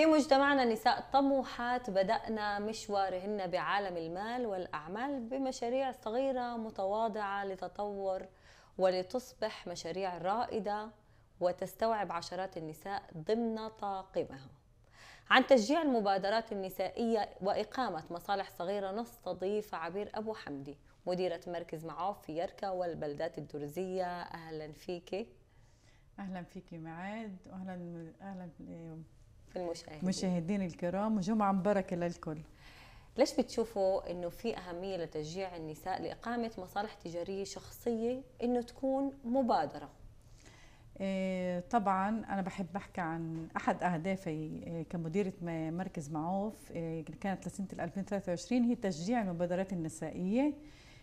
في مجتمعنا نساء طموحات بدأنا مشوارهن بعالم المال والأعمال بمشاريع صغيرة متواضعة لتطور ولتصبح مشاريع رائدة وتستوعب عشرات النساء ضمن طاقمها. عن تشجيع المبادرات النسائية وإقامة مصالح صغيرة نستضيف عبير أبو حمدي مديرة مركز معوف في يركا والبلدات الدرزية أهلا فيكي أهلا فيكي معاد وأهلا أهلا المشاهدين مشاهدين الكرام وجمعة مباركة للكل ليش بتشوفوا انه في اهميه لتشجيع النساء لاقامه مصالح تجاريه شخصيه انه تكون مبادره إيه، طبعا انا بحب احكي عن احد اهدافي إيه، كمديره مركز معوف إيه، كانت لسنه 2023 هي تشجيع المبادرات النسائيه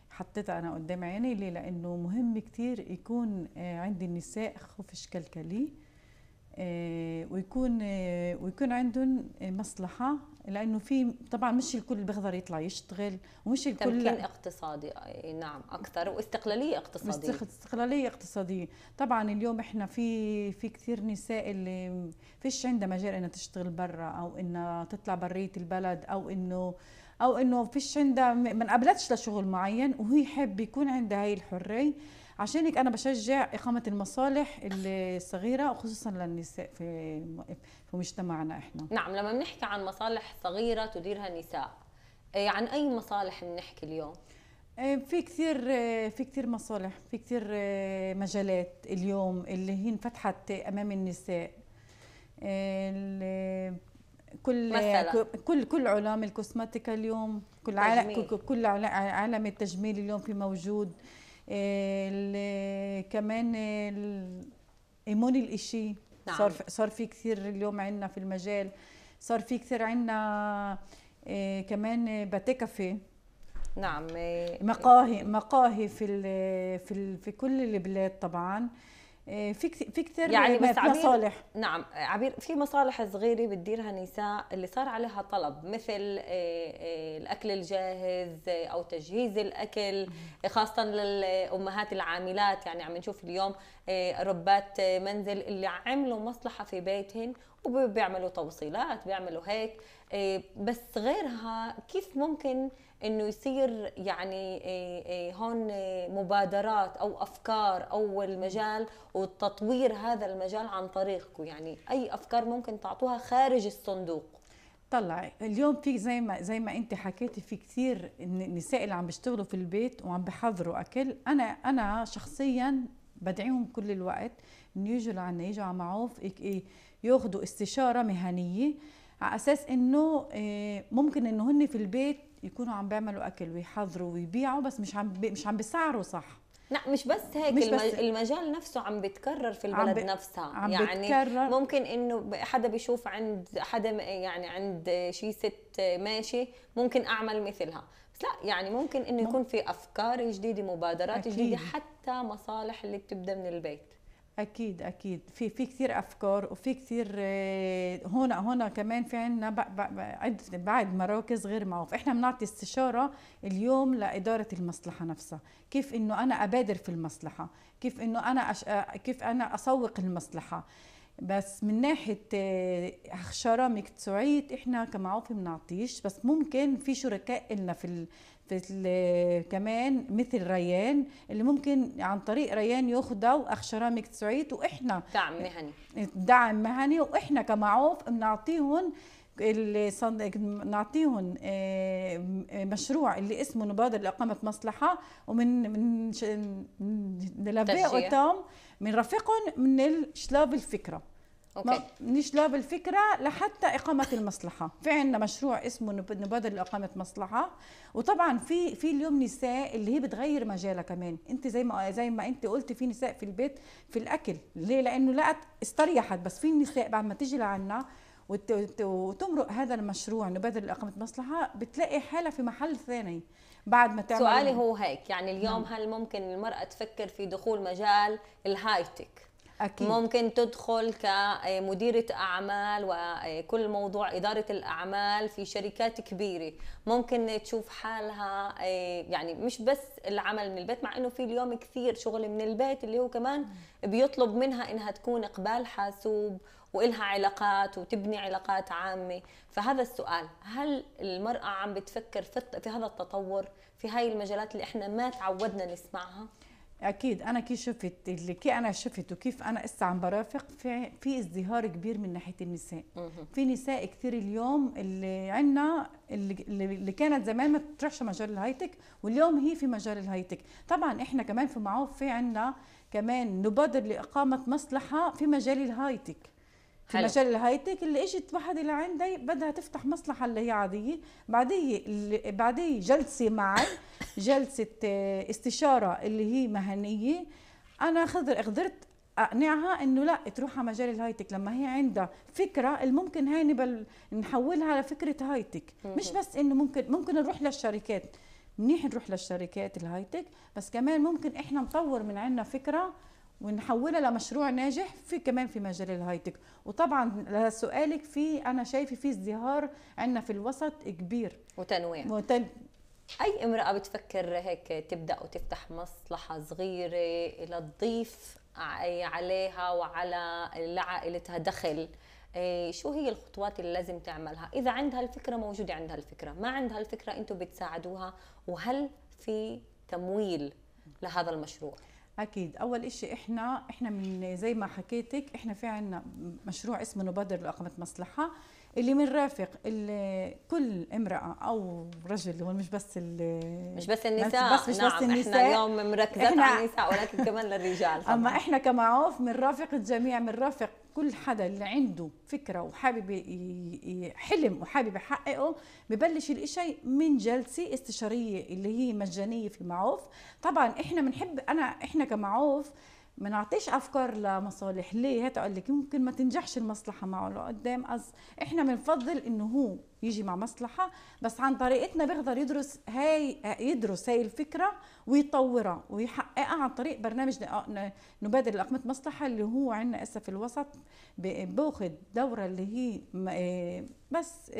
حطيتها انا قدام عيني ليه لانه مهم كثير يكون عند النساء خوف كلكلي آه، ويكون آه، ويكون عندهم آه، مصلحه لانه في طبعا مش الكل بيقدر يطلع يشتغل ومش الكل تمكين اقتصادي نعم اكثر واستقلاليه اقتصاديه استقلاليه اقتصاديه طبعا اليوم احنا في في كثير نساء اللي فيش عندها مجال انها تشتغل برا او انها تطلع بريه البلد او انه او انه فيش عندها ما انقبلتش لشغل معين وهي حب يكون عندها هاي الحريه عشان هيك انا بشجع اقامه المصالح الصغيره وخصوصا للنساء في في مجتمعنا احنا نعم لما بنحكي عن مصالح صغيره تديرها نساء إيه، عن اي مصالح بنحكي اليوم إيه، في كثير في كثير مصالح في كثير إيه، مجالات اليوم اللي هي انفتحت امام النساء كل مثلا. كل كل علام الكوسماتيكا اليوم كل عالم كل عالم التجميل اليوم في موجود كمان الايمون الاشي نعم. صار صار في كثير اليوم عندنا في المجال صار في كثير عندنا آه، كمان باتيكافي نعم آه، مقاهي مقاهي في في في كل البلاد طبعا إيه، في في كثير يعني بس عبير مصالح نعم عبير في مصالح صغيره بتديرها نساء اللي صار عليها طلب مثل إيه، إيه، الاكل الجاهز او تجهيز الاكل خاصه للامهات العاملات يعني عم نشوف اليوم ربات منزل اللي عملوا مصلحه في بيتهن وبيعملوا توصيلات بيعملوا هيك بس غيرها كيف ممكن انه يصير يعني إيه، إيه، هون إيه، مبادرات او افكار او المجال وتطوير هذا المجال عن طريقكم يعني اي افكار ممكن تعطوها خارج الصندوق طلعي اليوم في زي ما زي ما انت حكيتي في كثير النساء اللي عم بيشتغلوا في البيت وعم بحضروا اكل انا انا شخصيا بدعيهم كل الوقت انه يجوا لعنا يجوا على معوف ياخذوا استشاره مهنيه على اساس انه ممكن انه هن في البيت يكونوا عم بيعملوا اكل ويحضروا ويبيعوا بس مش عم مش عم بيسعروا صح لا مش بس هيك مش بس المجال نفسه عم بتكرر في البلد عم ب... نفسها عم يعني بتكرر. ممكن انه حدا بيشوف عند حدا يعني عند شي ست ماشي ممكن اعمل مثلها بس لا يعني ممكن انه يكون في افكار جديده مبادرات أكيد. جديده حتى مصالح اللي بتبدا من البيت اكيد اكيد في في كثير افكار وفي كثير هون آه، هون كمان في عندنا بعد بعد مراكز غير معروف احنا بنعطي استشاره اليوم لاداره المصلحه نفسها كيف انه انا ابادر في المصلحه كيف انه انا أش... آه، كيف انا اسوق المصلحه بس من ناحيه هخشره آه، مكتوعيه احنا كمعوفي بنعطيش بس ممكن في شركاء لنا في ال... في آه، كمان مثل ريان اللي ممكن عن طريق ريان ياخدوا اخشرام اكتسعيت واحنا دعم مهني دعم مهني واحنا كمعوف بنعطيهم اللي صندق نعطيهم آه، مشروع اللي اسمه نبادر لإقامة مصلحة ومن من نلبقهم من رفقهم من الشلاب الفكرة اوكي شلاب الفكره لحتى اقامه المصلحه في عندنا مشروع اسمه نبادر لاقامه مصلحه وطبعا في في اليوم نساء اللي هي بتغير مجالها كمان انت زي ما زي ما انت قلت في نساء في البيت في الاكل ليه لانه لقت استريحت بس في نساء بعد ما تيجي لعنا وتمرق هذا المشروع انه بدل اقامه مصلحه بتلاقي حالها في محل ثاني بعد ما تعمل سؤالي هو هيك يعني اليوم نعم. هل ممكن المراه تفكر في دخول مجال الهايتك أكيد. ممكن تدخل كمديرة أعمال وكل موضوع إدارة الأعمال في شركات كبيرة ممكن تشوف حالها يعني مش بس العمل من البيت مع أنه في اليوم كثير شغل من البيت اللي هو كمان نعم. بيطلب منها أنها تكون إقبال حاسوب وإلها علاقات وتبني علاقات عامة فهذا السؤال هل المرأة عم بتفكر في هذا التطور في هاي المجالات اللي احنا ما تعودنا نسمعها اكيد انا كي شفت اللي كي انا شفت وكيف انا اسا عم برافق في في ازدهار كبير من ناحيه النساء في نساء كثير اليوم اللي عندنا اللي, اللي كانت زمان ما بتروحش مجال الهايتك واليوم هي في مجال الهايتك طبعا احنا كمان في معوف في عندنا كمان نبادر لاقامه مصلحه في مجال الهايتك في مجال الهاي تك اللي اجت واحدة لعندي بدها تفتح مصلحه اللي هي عاديه بعدية بعدية جلسه معي جلسه آه، استشاره اللي هي مهنيه انا خضر قدرت اقنعها انه لا تروح على مجال الهايتك لما هي عندها فكره الممكن هاي نبل نحولها لفكره هايتك مش بس انه ممكن ممكن نروح للشركات منيح نروح للشركات الهايتك بس كمان ممكن احنا نطور من عندنا فكره ونحولها لمشروع ناجح في كمان في مجال الهايتك وطبعا لسؤالك في انا شايفه في ازدهار عندنا في الوسط كبير وتنويع وتن... اي امراه بتفكر هيك تبدا وتفتح مصلحه صغيره لتضيف عليها وعلى لعائلتها دخل إيه، شو هي الخطوات اللي لازم تعملها اذا عندها الفكره موجوده عندها الفكره ما عندها الفكره انتم بتساعدوها وهل في تمويل لهذا المشروع اكيد اول شيء احنا احنا من زي ما حكيتك احنا في عندنا مشروع اسمه نبادر لاقامه مصلحه اللي بنرافق كل امراه او رجل هو مش بس مش بس النساء بس مش نعم بس النساء احنا اليوم مركزات على النساء ولكن كمان للرجال اما احنا كمعوف بنرافق الجميع بنرافق كل حدا اللي عنده فكره وحابب حلم وحابب يحققه ببلش الإشي من جلسه استشاريه اللي هي مجانيه في معوف طبعا احنا بنحب انا احنا كمعوف ما نعطيش افكار لمصالح ليه هات اقول لك ممكن ما تنجحش المصلحه معه لقدام أز... احنا بنفضل انه هو يجي مع مصلحه بس عن طريقتنا بيقدر يدرس هاي يدرس هاي الفكره ويطورها ويحققها عن طريق برنامج نبادر لاقمه مصلحه اللي هو عندنا هسه في الوسط باخذ دوره اللي هي آه، بس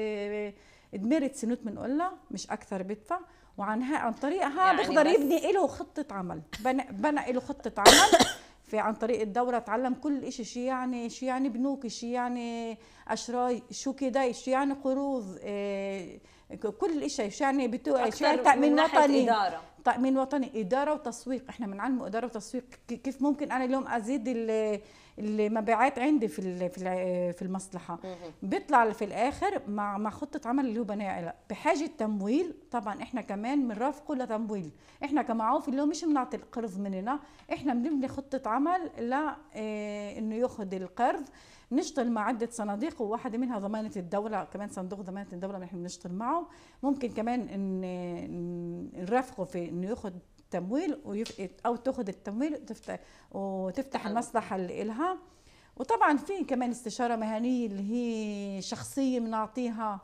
ادمرت آه، سنوت بنقولها مش اكثر بدفع وعن عن طريقها يعني بيقدر يبني له خطه عمل بنى له خطه عمل في عن طريق الدورة تعلم كل إشي شو يعني شو يعني بنوك شو يعني أشراي شو كده شو يعني قروض آه، كل إشي شو يعني بتوع شو يعني تأمين وطني إدارة. تامين وطني اداره وتسويق احنا بنعلمه اداره وتسويق كيف ممكن انا اليوم ازيد المبيعات عندي في في المصلحه بيطلع في الاخر مع مع خطه عمل اللي هو بناء بحاجه تمويل طبعا احنا كمان بنرافقه لتمويل احنا كمعوف اللي هو مش بنعطي القرض مننا احنا بنبني خطه عمل ل آه، انه ياخذ القرض نشتغل مع عده صناديق وواحده منها ضمانه الدوله كمان صندوق ضمانه الدوله نحن بنشتغل معه ممكن كمان ان نرافقه في انه ياخد تمويل ويف... او تاخد التمويل وتفتح وتفتح المصلحه اللي لها وطبعا في كمان استشاره مهنيه اللي هي شخصيه بنعطيها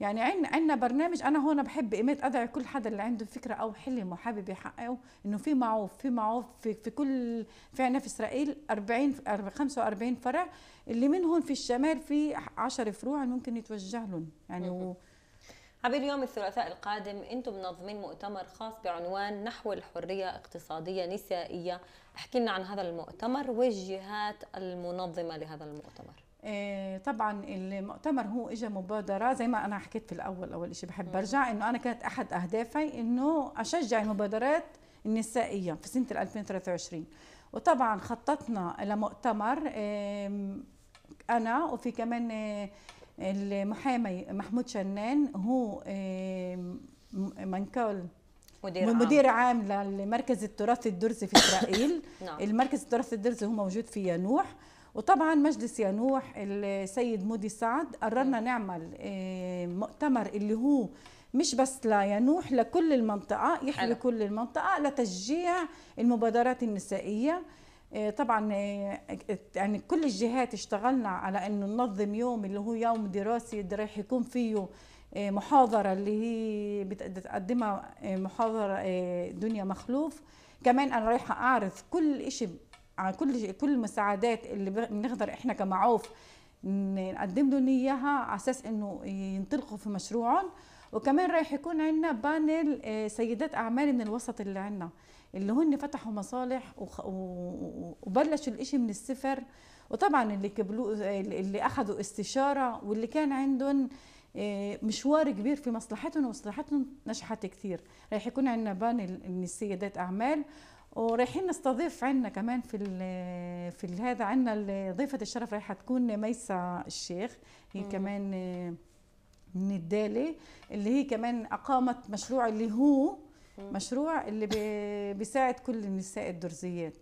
يعني عندنا عندنا برنامج انا هون بحب ايمت ادعي كل حدا اللي عنده فكره او حلم وحابب يحققه انه في معوف في معوف في, في كل في عنا في اسرائيل 40 45 فرع اللي منهم في الشمال في 10 فروع ممكن يتوجه لهم يعني عبر يوم الثلاثاء القادم انتم منظمين مؤتمر خاص بعنوان نحو الحريه اقتصاديه نسائيه احكي لنا عن هذا المؤتمر والجهات المنظمه لهذا المؤتمر إيه، طبعا المؤتمر هو اجى مبادره زي ما انا حكيت في الاول اول شيء بحب ارجع انه انا كانت احد اهدافي انه اشجع المبادرات النسائيه في سنه 2023 وطبعا خططنا لمؤتمر إيه، انا وفي كمان إيه، المحامي محمود شنان هو منكول كان مدير, مدير عام, عام لمركز التراث الدرزي في اسرائيل نعم. المركز التراث الدرزي هو موجود في يانوح وطبعا مجلس يانوح السيد مودي سعد قررنا نعم. نعمل مؤتمر اللي هو مش بس لينوح لكل المنطقة يحل كل المنطقة لتشجيع المبادرات النسائية إيه، طبعا إيه، يعني كل الجهات اشتغلنا على انه ننظم يوم اللي هو يوم دراسي اللي راح يكون فيه إيه، محاضرة اللي هي بتقدمها محاضرة دنيا مخلوف كمان أنا رايحة أعرض كل شيء عن كل كل المساعدات اللي بنقدر إحنا كمعوف نقدم لهم إياها على أساس إنه ينطلقوا في مشروعهم وكمان رايح يكون عندنا بانل سيدات أعمال من الوسط اللي عندنا اللي هن فتحوا مصالح وخ... و... وبلشوا الإشي من الصفر وطبعا اللي كبلو... اللي أخذوا استشارة واللي كان عندهم آه، مشوار كبير في مصلحتهم ومصلحتهم نجحت كثير رح يكون عندنا بانل سيدات أعمال ورايحين نستضيف عندنا كمان في ال في ال هذا عندنا ضيفة الشرف رايحة تكون ميسة الشيخ هي مم. كمان آه، من الدالي اللي هي كمان أقامت مشروع اللي هو مشروع اللي بي بيساعد كل النساء الدرزيات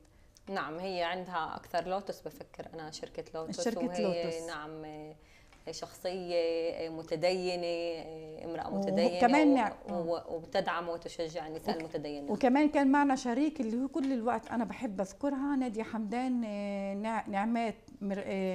نعم هي عندها اكثر لوتس بفكر انا شركه لوتس شركه وهي لوتس نعم شخصية متدينة امرأة متدينة وكمان وبتدعم وتشجع النساء وك... المتدينة وكمان كان معنا شريك اللي هو كل الوقت أنا بحب أذكرها نادية حمدان نعمات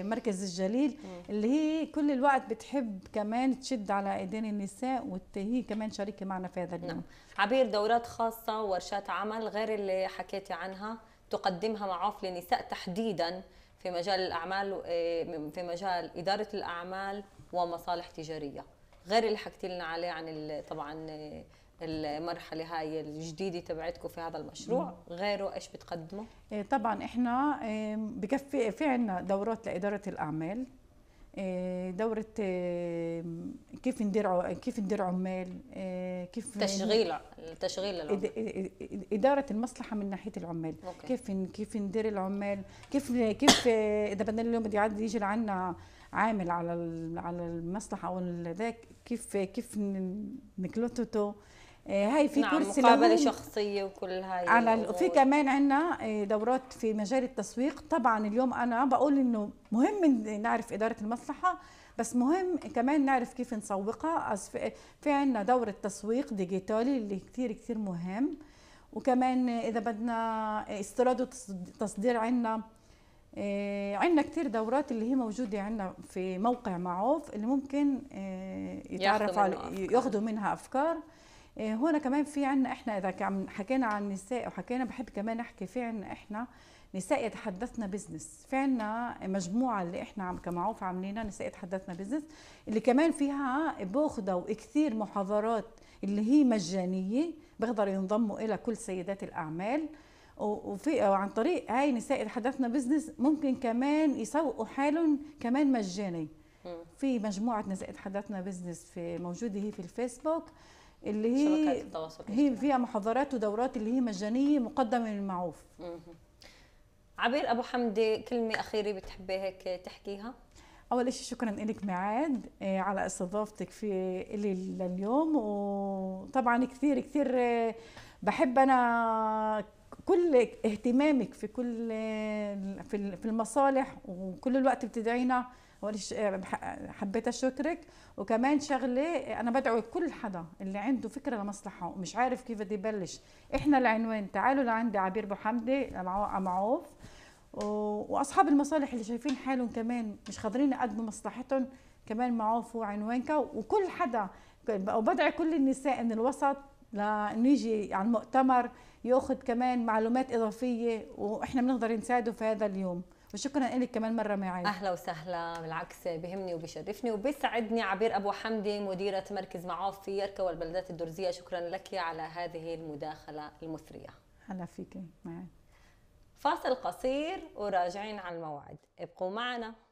مركز الجليل اللي هي كل الوقت بتحب كمان تشد على ايدين النساء وهي كمان شريكة معنا في هذا اليوم نعم. عبير دورات خاصة وورشات عمل غير اللي حكيتي عنها تقدمها معوف للنساء تحديدا في مجال الأعمال آه، في مجال إدارة الأعمال ومصالح تجارية غير اللي حكيتي لنا عليه عن طبعا آه، المرحلة هاي الجديدة تبعتكم في هذا المشروع غيره إيش بتقدمه؟ إيه، طبعا إحنا بكفي في عنا دورات لإدارة الأعمال إيه، دوره إيه، كيف ندير كيف ندير عمال إيه، كيف تشغيل تشغيل العمال اداره المصلحه من ناحيه العمال أوكي. كيف كيف ندير العمال كيف كيف اذا بدنا اليوم بده عاد يجي لعنا عامل على على المصلحه او ذاك كيف كيف نكلوتوتو آه، هاي في نعم كرسي مقابله شخصيه وكل هاي على وفي كمان عندنا آه، دورات في مجال التسويق طبعا اليوم انا بقول انه مهم نعرف اداره المصلحه بس مهم كمان نعرف كيف نسوقها في عندنا دورة تسويق ديجيتالي اللي كثير كثير مهم وكمان إذا بدنا استيراد وتصدير عندنا آه، عندنا كثير دورات اللي هي موجودة عندنا في موقع معوف اللي ممكن يتعرف على ياخذوا منها أفكار آه، هنا كمان في عنا احنا اذا حكينا عن النساء وحكينا بحب كمان احكي في عنا احنا نساء يتحدثنا بزنس في عنا مجموعة اللي احنا عم كمعروف عاملينها نساء يتحدثنا بزنس اللي كمان فيها باخذوا كثير محاضرات اللي هي مجانية بيقدروا ينضموا إلى كل سيدات الأعمال وفي عن طريق هاي نساء تحدثنا بزنس ممكن كمان يسوقوا حالهم كمان مجاني في مجموعة نساء تحدثنا بزنس في موجودة هي في الفيسبوك اللي هي شبكات التواصل هي فيها محاضرات ودورات اللي هي مجانيه مقدمه من المعوف عبير ابو حمدي كلمه اخيره بتحبي هيك تحكيها اول شيء شكرا لك معاد آه، على استضافتك في الي لليوم وطبعا كثير كثير آه، بحب انا كل اهتمامك في كل آه، في المصالح وكل الوقت بتدعينا يعني حبيت اشكرك وكمان شغله انا بدعو كل حدا اللي عنده فكره لمصلحه ومش عارف كيف بده يبلش احنا العنوان تعالوا لعندي عبير بو حمدي معوف واصحاب المصالح اللي شايفين حالهم كمان مش قادرين يقدموا مصلحتهم كمان معوف هو عنوانك وكل حدا وبدعي كل النساء من الوسط لنيجي على المؤتمر ياخذ كمان معلومات اضافيه واحنا بنقدر نساعده في هذا اليوم وشكرا لك كمان مره معي اهلا وسهلا بالعكس بهمني وبشرفني وبيسعدني عبير ابو حمدي مديره مركز معاف في يركا والبلدات الدرزيه شكرا لك على هذه المداخله المثريه هلا فيك معي فاصل قصير وراجعين على الموعد ابقوا معنا